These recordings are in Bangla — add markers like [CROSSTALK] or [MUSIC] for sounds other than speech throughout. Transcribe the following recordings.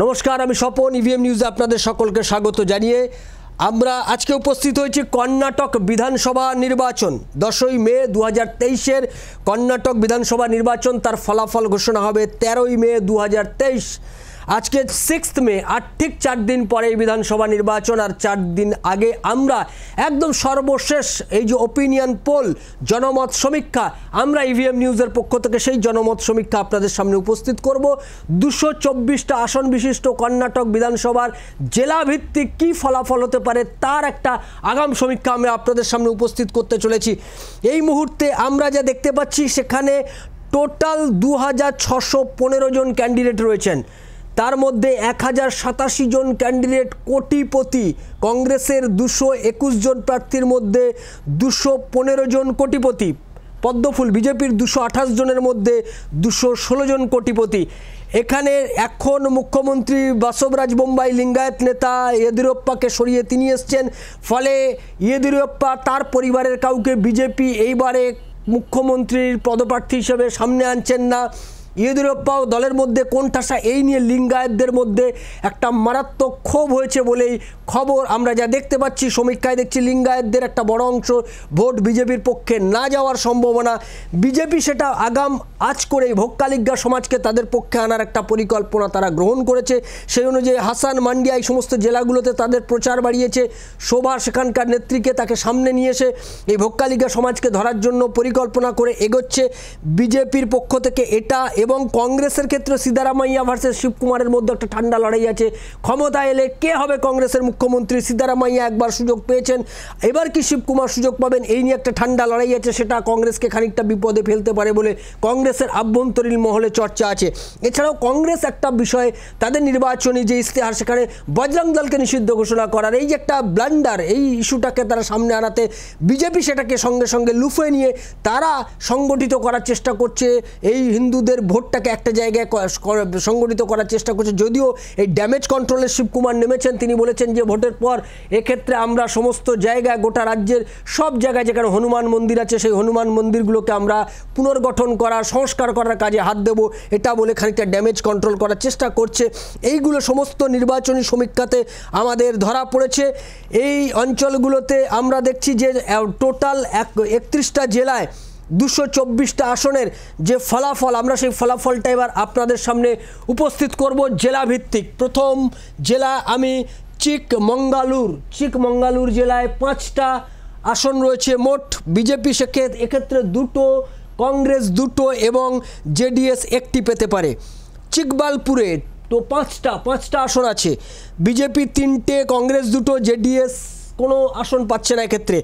নমস্কার আমি স্বপন ইভিএম e নিউজে আপনাদের সকলকে স্বাগত জানিয়ে আমরা আজকে উপস্থিত হয়েছি কর্ণাটক বিধানসভা নির্বাচন দশই মে দু হাজার কর্ণাটক বিধানসভা নির্বাচন তার ফলাফল ঘোষণা হবে তেরোই মে দু আজকে সিক্সথ মে আর ঠিক চার দিন পরে বিধানসভা নির্বাচন আর চার দিন আগে আমরা একদম সর্বশেষ এই যে ওপিনিয়ন পোল জনমত সমীক্ষা আমরা ইভিএম e নিউজের পক্ষ থেকে সেই জনমত সমীক্ষা আপনাদের সামনে উপস্থিত করব দুশো চব্বিশটা আসন বিশিষ্ট কর্ণাটক বিধানসভার জেলাভিত্তিক কি ফলাফল হতে পারে তার একটা আগাম সমীক্ষা আমরা আপনাদের সামনে উপস্থিত করতে চলেছি এই মুহূর্তে আমরা যা দেখতে পাচ্ছি সেখানে টোটাল দু হাজার ছশো পনেরো জন ক্যান্ডিডেট রয়েছেন তার মধ্যে এক হাজার সাতাশি জন ক্যান্ডিডেট কোটিপতি কংগ্রেসের দুশো একুশ জন প্রার্থীর মধ্যে দুশো পনেরো জন কোটিপতি পদ্মফুল বিজেপির দুশো আঠাশ জনের মধ্যে দুশো জন কোটিপতি এখানে এখন মুখ্যমন্ত্রী বাসবরাজ বোম্বাই লিঙ্গায়ত নেতা ইয়েদুরাপ্পাকে সরিয়ে তিনি এসছেন ফলে ইয়েদিরপ্পা তার পরিবারের কাউকে বিজেপি এইবারে মুখ্যমন্ত্রীর পদপ্রার্থী হিসেবে সামনে আনছেন না ইয়েদুরপ্পা ও দলের মধ্যে ঠাসা এই নিয়ে লিঙ্গায়তদের মধ্যে একটা মারাত্মক ক্ষোভ হয়েছে বলেই খবর আমরা যা দেখতে পাচ্ছি সমীক্ষায় দেখছি লিঙ্গায়তদের একটা বড় অংশ ভোট বিজেপির পক্ষে না যাওয়ার সম্ভাবনা বিজেপি সেটা আগাম আজ করে ভোক্কালিজ্ঞা সমাজকে তাদের পক্ষে আনার একটা পরিকল্পনা তারা গ্রহণ করেছে সেই অনুযায়ী হাসান মান্ডিয়া এই সমস্ত জেলাগুলোতে তাদের প্রচার বাড়িয়েছে শোভা সেখানকার নেত্রীকে তাকে সামনে নিয়ে এসে এই ভোক্কালিজ্ঞা সমাজকে ধরার জন্য পরিকল্পনা করে এগোচ্ছে বিজেপির পক্ষ থেকে এটা এবং কংগ্রেসের ক্ষেত্রে সিদ্ধারামাইয়া ভার্সেস শিবকুমারের মধ্যে একটা ঠান্ডা লড়াই আছে ক্ষমতা এলে কে হবে কংগ্রেসের মুখ্যমন্ত্রী সিদ্ধারামাইয়া একবার সুযোগ পেয়েছেন এবার কি শিবকুমার সুযোগ পাবেন এই নিয়ে একটা ঠান্ডা লড়াই আছে সেটা কংগ্রেসকে খানিকটা বিপদে ফেলতে পারে বলে কংগ্রেসের আভ্যন্তরীণ মহলে চর্চা আছে এছাড়াও কংগ্রেস একটা বিষয়ে তাদের নির্বাচনী যে ইশতেহার সেখানে বজরং দলকে নিষিদ্ধ ঘোষণা করার এই যে একটা ব্লান্ডার এই ইস্যুটাকে তারা সামনে আনাতে বিজেপি সেটাকে সঙ্গে সঙ্গে লুফে নিয়ে তারা সংগঠিত করার চেষ্টা করছে এই হিন্দুদের ভোটটাকে একটা জায়গায় সংগঠিত করার চেষ্টা করছে যদিও এই ড্যামেজ কন্ট্রোলে শিবকুমার নেমেছেন তিনি বলেছেন যে ভোটের পর এক্ষেত্রে আমরা সমস্ত জায়গায় গোটা রাজ্যের সব জায়গায় যেখানে হনুমান মন্দির আছে সেই হনুমান মন্দিরগুলোকে আমরা পুনর্গঠন করা সংস্কার করার কাজে হাত দেব এটা বলে খানিকটা ড্যামেজ কন্ট্রোল করার চেষ্টা করছে এইগুলো সমস্ত নির্বাচনী সমীক্ষাতে আমাদের ধরা পড়েছে এই অঞ্চলগুলোতে আমরা দেখছি যে টোটাল এক একত্রিশটা জেলায় দুশো চব্বিশটা আসনের যে ফলাফল আমরা সেই ফলাফলটা এবার আপনাদের সামনে উপস্থিত করব জেলাভিত্তিক প্রথম জেলা আমি চিকমঙ্গালুর চিকমঙ্গালুর জেলায় পাঁচটা আসন রয়েছে মোট বিজেপি সেক্ষে এক্ষেত্রে দুটো কংগ্রেস দুটো এবং জেডিএস একটি পেতে পারে চিকবালপুরে তো পাঁচটা পাঁচটা আসন আছে বিজেপি তিনটে কংগ্রেস দুটো জেডিএস কোনো আসন পাচ্ছে না এক্ষেত্রে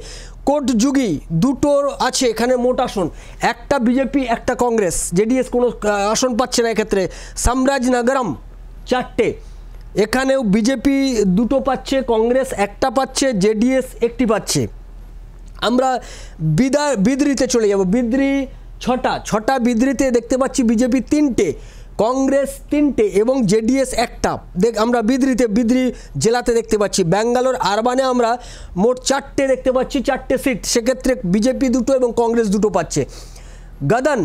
যুগি দুটো আছে এখানে মোট আসন একটা বিজেপি একটা কংগ্রেস জেডিএস কোনো আসন পাচ্ছে না এক্ষেত্রে সাম্রাজনগরম চারটে এখানেও বিজেপি দুটো পাচ্ছে কংগ্রেস একটা পাচ্ছে জেডিএস একটি পাচ্ছে আমরা বিদা বিদ্রিতে চলে যাব বিদ্রি ছটা ছটা বিদ্রিতে দেখতে পাচ্ছি বিজেপি তিনটে কংগ্রেস তিনটে এবং জেডিএস একটা দেখ আমরা বিদ্রিতে বিদ্রি জেলাতে দেখতে পাচ্ছি ব্যাঙ্গালোর আরবানে আমরা মোট চারটে দেখতে পাচ্ছি চারটে সিট সেক্ষেত্রে বিজেপি দুটো এবং কংগ্রেস দুটো পাচ্ছে গাদান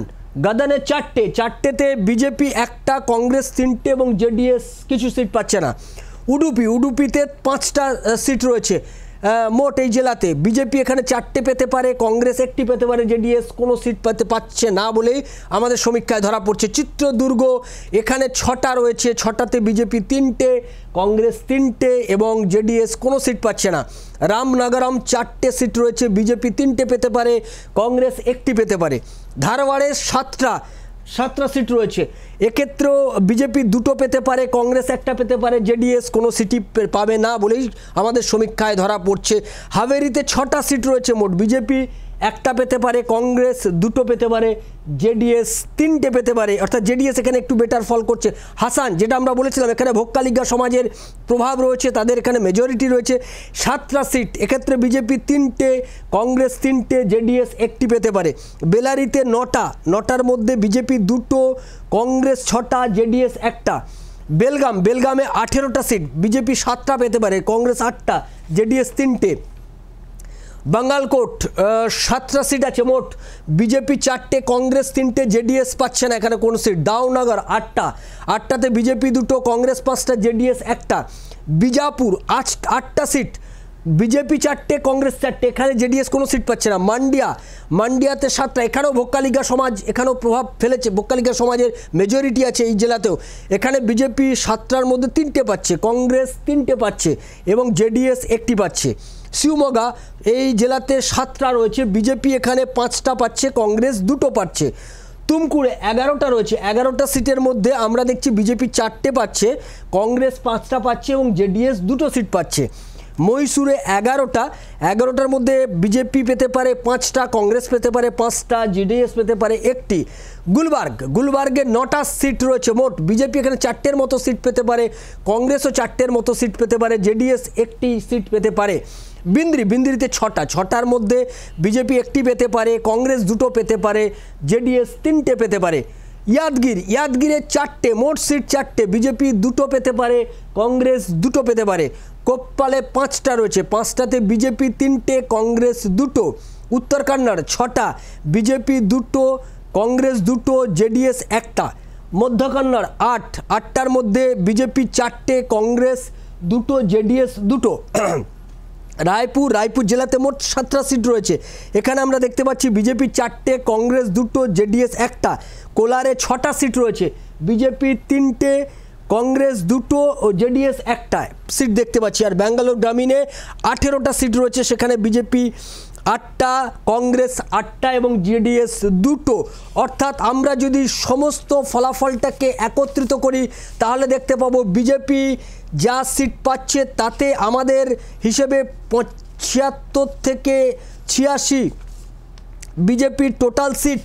গাদানে চারটে চারটেতে বিজেপি একটা কংগ্রেস তিনটে এবং জেডিএস কিছু সিট পাচ্ছে না উডুপি উডুপিতে পাঁচটা সিট রয়েছে মোট এই জেলাতে বিজেপি এখানে চারটে পেতে পারে কংগ্রেস একটি পেতে পারে জেডিএস কোনো সিট পেতে পাচ্ছে না বলেই আমাদের সমীক্ষায় ধরা পড়ছে চিত্রদুর্গ এখানে ছটা রয়েছে ছটাতে বিজেপি তিনটে কংগ্রেস তিনটে এবং জেডিএস কোনো সিট পাচ্ছে না রামনগরম চারটে সিট রয়েছে বিজেপি তিনটে পেতে পারে কংগ্রেস একটি পেতে পারে ধারওয়াড়ের সাতটা সাতটা সিট রয়েছে এক্ষেত্রেও বিজেপি দুটো পেতে পারে কংগ্রেস একটা পেতে পারে জেডিএস কোনো সিটি পাবে না বলেই আমাদের সমীক্ষায় ধরা পড়ছে হাভেরিতে ছটা সিট রয়েছে মোট বিজেপি একটা পেতে পারে কংগ্রেস দুটো পেতে পারে জেডিএস তিনটে পেতে পারে অর্থাৎ জেডিএস এখানে একটু বেটার ফল করছে হাসান যেটা আমরা বলেছিলাম এখানে ভোক্কালিজ্ঞা সমাজের প্রভাব রয়েছে তাদের এখানে মেজরিটি রয়েছে সাতটা সিট এক্ষেত্রে বিজেপি তিনটে কংগ্রেস তিনটে জেডিএস একটি পেতে পারে বেলারিতে নটা নটার মধ্যে বিজেপি দুটো কংগ্রেস ছটা জেডিএস একটা বেলগাম বেলগামে আঠেরোটা সিট বিজেপি সাতটা পেতে পারে কংগ্রেস আটটা জেডিএস তিনটে বাঙ্গালকোট সাতটা সিট আছে মোট বিজেপি চারটে কংগ্রেস তিনটে জেডিএস পাচ্ছে না এখানে কোন সিট দাওনগর আটটা আটটাতে বিজেপি দুটো কংগ্রেস পাঁচটা জেডিএস একটা বিজাপুর আট আটটা সিট বিজেপি চারটে কংগ্রেস চারটে এখানে জেডিএস কোনো সিট পাচ্ছে না মান্ডিয়া মান্ডিয়াতে সাতটা এখানেও ভোক্কালিগা সমাজ এখানেও প্রভাব ফেলেছে ভোক্কালিগা সমাজের মেজরিটি আছে এই জেলাতেও এখানে বিজেপি সাতটার মধ্যে তিনটে পাচ্ছে কংগ্রেস তিনটে পাচ্ছে এবং জেডিএস একটি পাচ্ছে শিবমোগা এই জেলাতে সাতটা রয়েছে বিজেপি এখানে পাঁচটা পাচ্ছে কংগ্রেস দুটো পাচ্ছে তুমকুরে এগারোটা রয়েছে এগারোটা সিটের মধ্যে আমরা দেখছি বিজেপি চারটে পাচ্ছে কংগ্রেস পাঁচটা পাচ্ছে এবং জেডিএস দুটো সিট পাচ্ছে মহীশূরে এগারোটা এগারোটার মধ্যে বিজেপি পেতে পারে পাঁচটা কংগ্রেস পেতে পারে পাঁচটা জিডিএস পেতে পারে একটি গুলবার্গ গুলবার্গে নটা সিট রয়েছে মোট বিজেপি এখানে চারটের মতো সিট পেতে পারে কংগ্রেসও চারটের মতো সিট পেতে পারে জেডিএস একটি সিট পেতে পারে বিন্দ্রি বিন্দ্রিতে ছটা ছটার মধ্যে বিজেপি একটি পেতে পারে কংগ্রেস দুটো পেতে পারে জেডিএস তিনটে পেতে পারে ইয়াদগির ইয়াদগিরে চারটে মোট সিট চারটে বিজেপি দুটো পেতে পারে কংগ্রেস দুটো পেতে পারে কোপ্পালে পাঁচটা রয়েছে পাঁচটাতে বিজেপি তিনটে কংগ্রেস দুটো উত্তরকান্নার ছটা বিজেপি দুটো কংগ্রেস দুটো জেডিএস একটা মধ্যকান্নার আট আটটার মধ্যে বিজেপি চারটে কংগ্রেস দুটো জেডিএস দুটো [CLEARS THROAT] রায়পুর রায়পুর জেলাতে মোট সাতটা সিট রয়েছে এখানে আমরা দেখতে পাচ্ছি বিজেপি চারটে কংগ্রেস দুটো জেডিএস একটা কোলারে ছটা সিট রয়েছে বিজেপি তিনটে কংগ্রেস দুটো ও জেডিএস একটায় সিট দেখতে পাচ্ছি আর ব্যাঙ্গালোর গ্রামীণে আঠেরোটা সিট রয়েছে সেখানে বিজেপি আটটা কংগ্রেস আটটা এবং জেডিএস দুটো অর্থাৎ আমরা যদি সমস্ত ফলাফলটাকে একত্রিত করি তাহলে দেখতে পাবো বিজেপি যা সিট পাচ্ছে তাতে আমাদের হিসেবে ছিয়াত্তর থেকে ছিয়াশি বিজেপির টোটাল সিট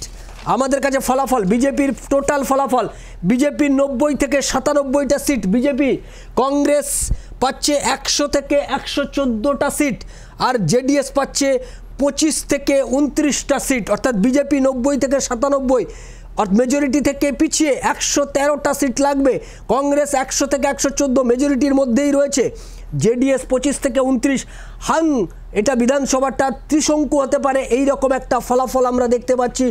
আমাদের কাছে ফলাফল বিজেপির টোটাল ফলাফল বিজেপির নব্বই থেকে সাতানব্বইটা সিট বিজেপি কংগ্রেস পাচ্ছে একশো থেকে একশো চোদ্দোটা সিট আর জেডিএস পাচ্ছে পঁচিশ থেকে উনত্রিশটা সিট অর্থাৎ বিজেপি নব্বই থেকে সাতানব্বই অর্থ মেজরিটি থেকে পিছিয়ে একশো তেরোটা সিট লাগবে কংগ্রেস একশো থেকে একশো চোদ্দো মেজরিটির মধ্যেই রয়েছে জেডিএস পঁচিশ থেকে উনত্রিশ হাং এটা বিধানসভাটা ত্রিশঙ্কু হতে পারে এই রকম একটা ফলাফল আমরা দেখতে পাচ্ছি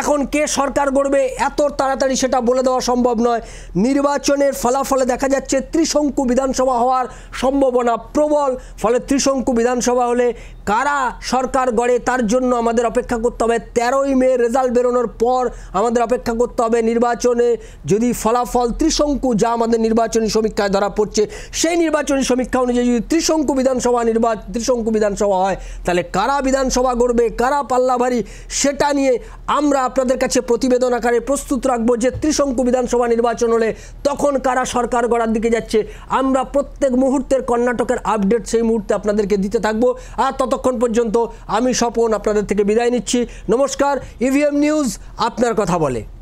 এখন কে সরকার গড়বে এত তাড়াতাড়ি সেটা বলে দেওয়া সম্ভব নয় নির্বাচনের ফলাফলে দেখা যাচ্ছে ত্রিশঙ্কু বিধানসভা হওয়ার সম্ভাবনা প্রবল ফলে ত্রিশঙ্কু বিধানসভা হলে কারা সরকার গড়ে তার জন্য আমাদের অপেক্ষা করতে হবে তেরোই মে রেজাল্ট বেরোনোর পর আমাদের অপেক্ষা করতে হবে নির্বাচনে যদি ফলাফল ত্রিশঙ্কু যা আমাদের নির্বাচনী সমীক্ষায় ধরা পড়ছে সেই নির্বাচনী সমীক্ষা অনুযায়ী যদি ত্রিশঙ্কু বিধানসভা নির্বাচন ত্রিশঙ্কু বিধানসভা বিধানসভা হয় তাহলে কারা বিধানসভা গড়বে কারা পাল্লাভারী সেটা নিয়ে আমরা আপনাদের কাছে প্রতিবেদন আকারে প্রস্তুত রাখবো যে ত্রিশঙ্কু বিধানসভা নির্বাচন হলে তখন কারা সরকার গড়ার দিকে যাচ্ছে আমরা প্রত্যেক মুহূর্তের কর্ণাটকের আপডেট সেই মুহূর্তে আপনাদেরকে দিতে থাকবো আর ততক্ষণ পর্যন্ত আমি স্বপন আপনাদের থেকে বিদায় নিচ্ছি নমস্কার ইভিএম e নিউজ আপনার কথা বলে